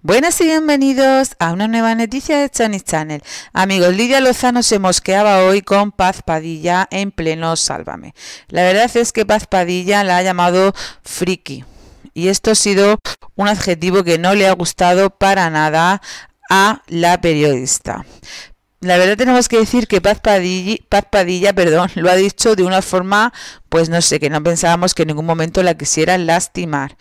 Buenas y bienvenidos a una nueva noticia de Chani Channel. Amigos, Lidia Lozano se mosqueaba hoy con Paz Padilla en pleno Sálvame. La verdad es que Paz Padilla la ha llamado friki. Y esto ha sido un adjetivo que no le ha gustado para nada a la periodista. La verdad tenemos que decir que Paz Padilla, Paz Padilla, perdón, lo ha dicho de una forma, pues no sé, que no pensábamos que en ningún momento la quisiera lastimar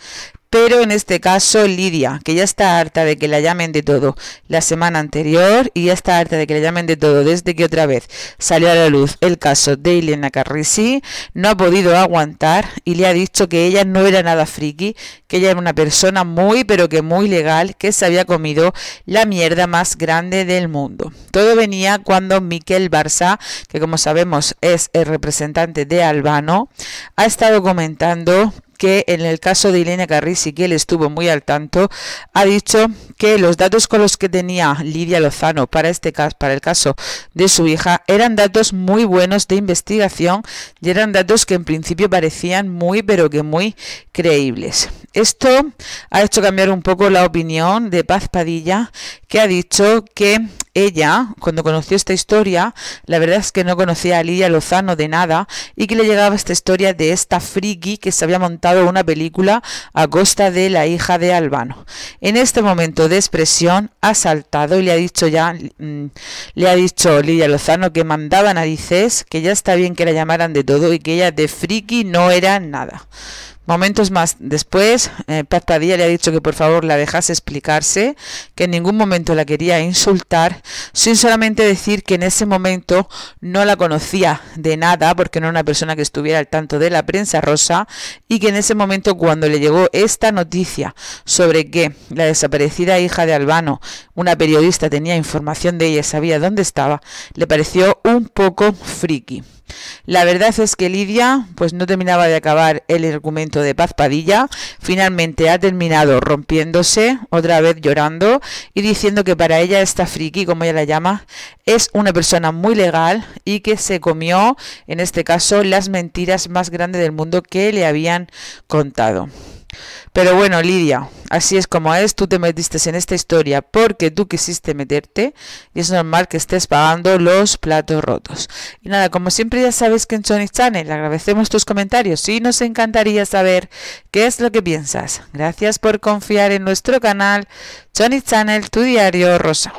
pero en este caso Lidia, que ya está harta de que la llamen de todo la semana anterior y ya está harta de que la llamen de todo desde que otra vez salió a la luz el caso de Elena Carrisi, no ha podido aguantar y le ha dicho que ella no era nada friki, que ella era una persona muy pero que muy legal, que se había comido la mierda más grande del mundo. Todo venía cuando Miquel Barça, que como sabemos es el representante de Albano, ha estado comentando que en el caso de Elena y que él estuvo muy al tanto, ha dicho que los datos con los que tenía Lidia Lozano para, este, para el caso de su hija eran datos muy buenos de investigación y eran datos que en principio parecían muy, pero que muy creíbles. Esto ha hecho cambiar un poco la opinión de Paz Padilla, que ha dicho que ella, cuando conoció esta historia, la verdad es que no conocía a Lidia Lozano de nada y que le llegaba esta historia de esta friki que se había montado una película a costa de la hija de Albano. En este momento de expresión ha saltado y le ha dicho ya, mm, le ha dicho Lidia Lozano que mandaban a Dices, que ya está bien que la llamaran de todo y que ella de friki no era nada. Momentos más después, eh, Patadilla le ha dicho que por favor la dejase explicarse, que en ningún momento la quería insultar, sin solamente decir que en ese momento no la conocía de nada, porque no era una persona que estuviera al tanto de la prensa rosa, y que en ese momento cuando le llegó esta noticia sobre que la desaparecida hija de Albano, una periodista tenía información de ella, sabía dónde estaba, le pareció un poco friki. La verdad es que Lidia pues no terminaba de acabar el argumento de Paz Padilla finalmente ha terminado rompiéndose, otra vez llorando y diciendo que para ella esta friki, como ella la llama, es una persona muy legal y que se comió, en este caso, las mentiras más grandes del mundo que le habían contado. Pero bueno, Lidia, así es como es, tú te metiste en esta historia porque tú quisiste meterte y es normal que estés pagando los platos rotos. Y nada, como siempre ya sabes que en Sonic Channel agradecemos tus comentarios y nos encantaría saber qué es lo que piensas. Gracias por confiar en nuestro canal Sonic Channel, tu diario rosa.